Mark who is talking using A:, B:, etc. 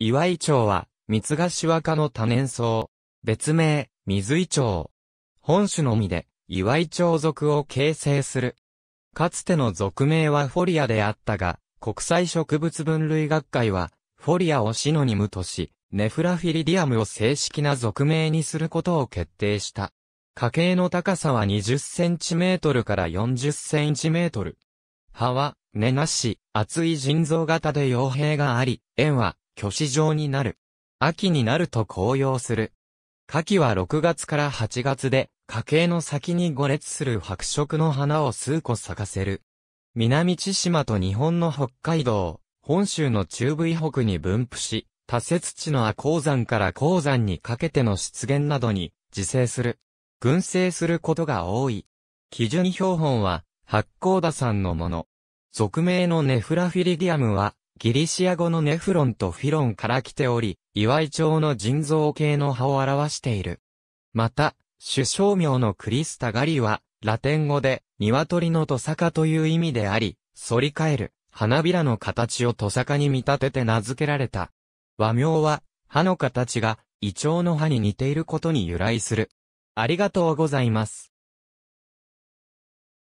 A: 岩井町は、
B: 三つ和科の多年草。別名、水井町。本種のみで、岩井町族を形成する。かつての俗名はフォリアであったが、国際植物分類学会は、フォリアをシノニムとし、ネフラフィリディアムを正式な属名にすることを決定した。花茎の高さは20センチメートルから40センチメートル。葉は、根なし、厚い腎臓型で傭兵があり、円は、虚子状になる。秋になると紅葉する。夏季は6月から8月で、家計の先に五列する白色の花を数個咲かせる。南千島と日本の北海道、本州の中部以北に分布し、多雪地の阿鉱山から鉱山にかけての湿原などに自生する。群生することが多い。基準標本は、八甲田山のもの。俗名のネフラフィリディアムは、ギリシア語のネフロンとフィロンから来ており、岩井町の人造系の葉を表している。また、首相名のクリスタガリは、ラテン語で、鶏のトサカという意味であり、反り返る、花びらの形をトサカに見立てて名付けられた。和名は、歯の形が、イチョウの歯に似ていることに由来する。ありがとうございます。